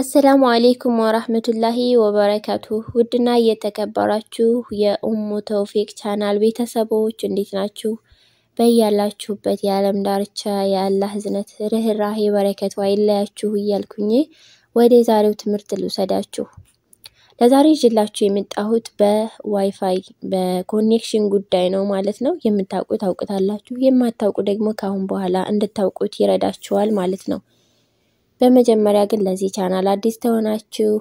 አሰላሙ አሌይኩም ወራህመቱላሂ ወበረካቱ ውድና እየተከበራችሁ የኡሙ ተውፊቅ ቻናል ቤተሰቦች እንዴት ናችሁ? በያላችሁበት የዓለም ዳርቻ የአላህ ህዝነት ርህራሄ በረከቱ አይለያችሁ እያልኩኝ ወደ ዛሬው ትምህርት ልውሰዳችሁ። ለዛሬ ይዤላችሁ የመጣሁት በዋይፋይ በኮኔክሽን ጉዳይ ነው ማለት ነው። የምታውቁ ታውቁታላችሁ፣ የማታውቁ ደግሞ ከአሁን በኋላ እንድታውቁት ይረዳችኋል ማለት ነው። በመጀመሪያ ግን ለዚህ ቻናል አዲስ ተሆናችሁ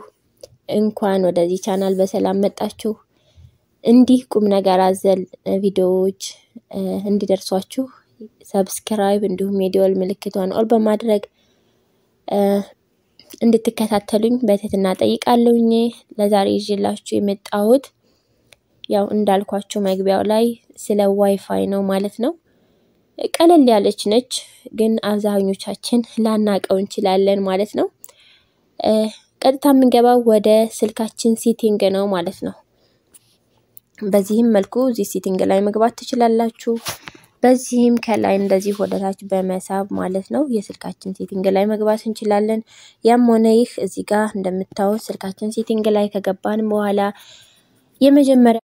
እንኳን ወደዚህ ቻናል በሰላም መጣችሁ። እንዲህ ቁም ነገር አዘል ቪዲዮዎች እንዲደርሷችሁ ሰብስክራይብ እንዲሁም የደወል ምልክቷን ኦል በማድረግ እንድትከታተሉኝ በትህትና ጠይቃለሁኝ። ለዛሬ ይዤላችሁ የመጣሁት ያው እንዳልኳችሁ መግቢያው ላይ ስለ ዋይፋይ ነው ማለት ነው። ቀለል ያለች ነች፣ ግን አብዛኞቻችን ላናቀው እንችላለን ማለት ነው። ቀጥታ የምንገባው ወደ ስልካችን ሴቲንግ ነው ማለት ነው። በዚህም መልኩ እዚህ ሴቲንግ ላይ መግባት ትችላላችሁ። በዚህም ከላይ እንደዚህ ወደታች በመሳብ ማለት ነው የስልካችን ሴቲንግ ላይ መግባት እንችላለን። ያም ሆነ ይህ እዚህ ጋር እንደምታዩት ስልካችን ሴቲንግ ላይ ከገባን በኋላ የመጀመሪያ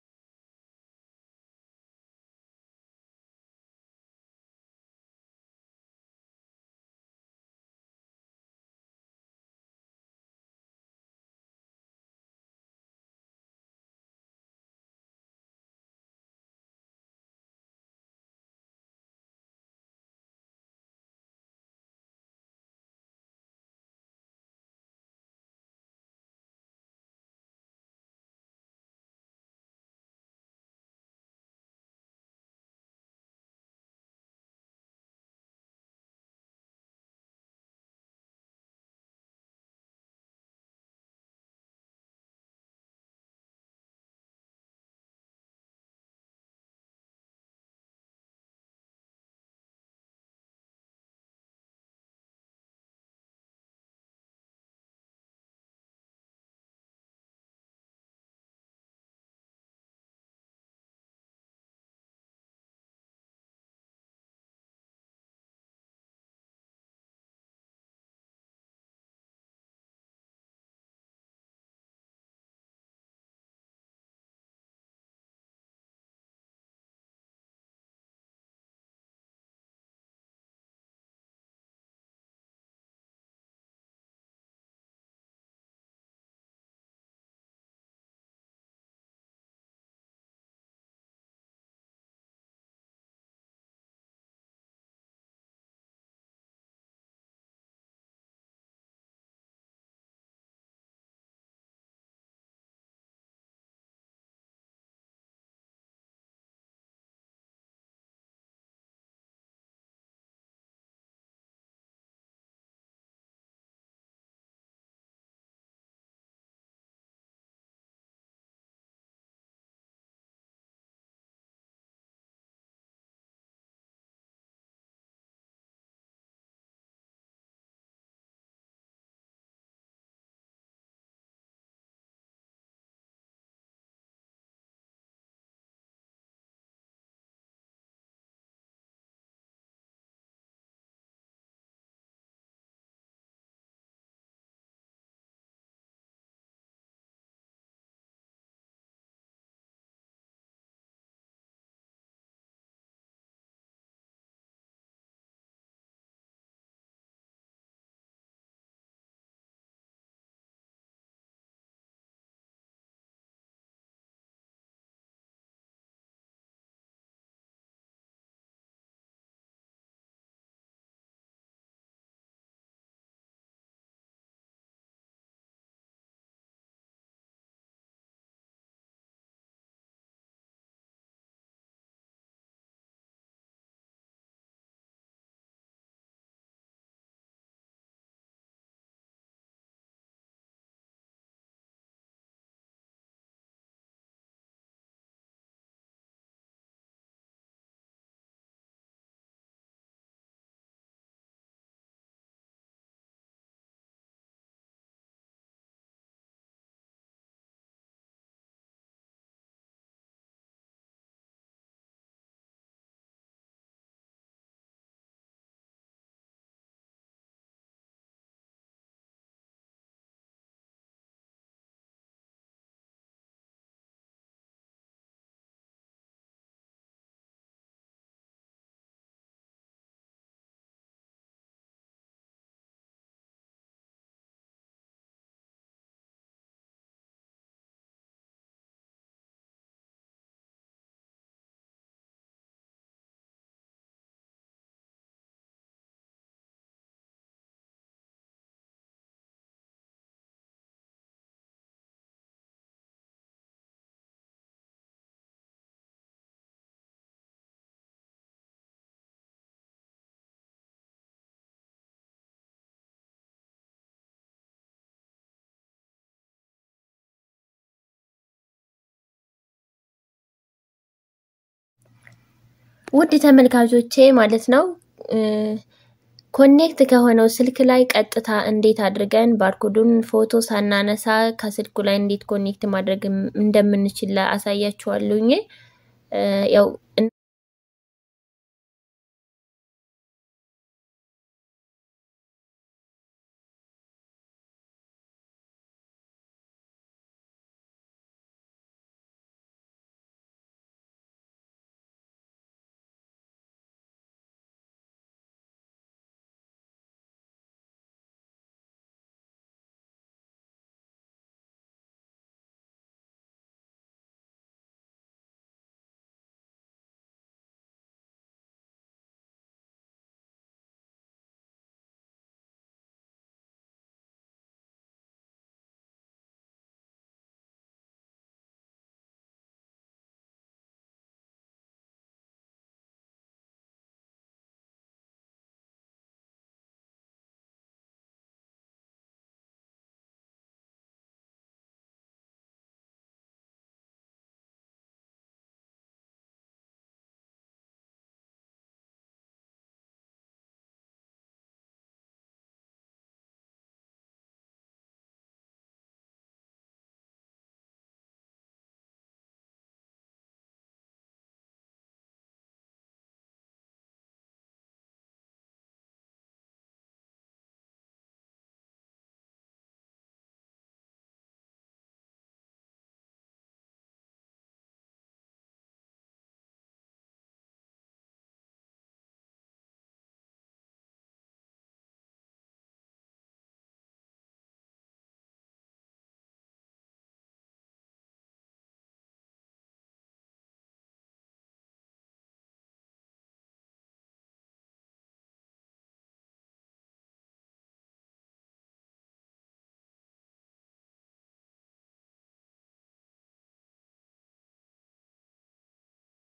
ውድ ተመልካቾቼ ማለት ነው ኮኔክት ከሆነው ስልክ ላይ ቀጥታ እንዴት አድርገን ባርኮዱን ፎቶ ሳናነሳ ከስልኩ ላይ እንዴት ኮኔክት ማድረግ እንደምንችል አሳያችኋለሁ። ያው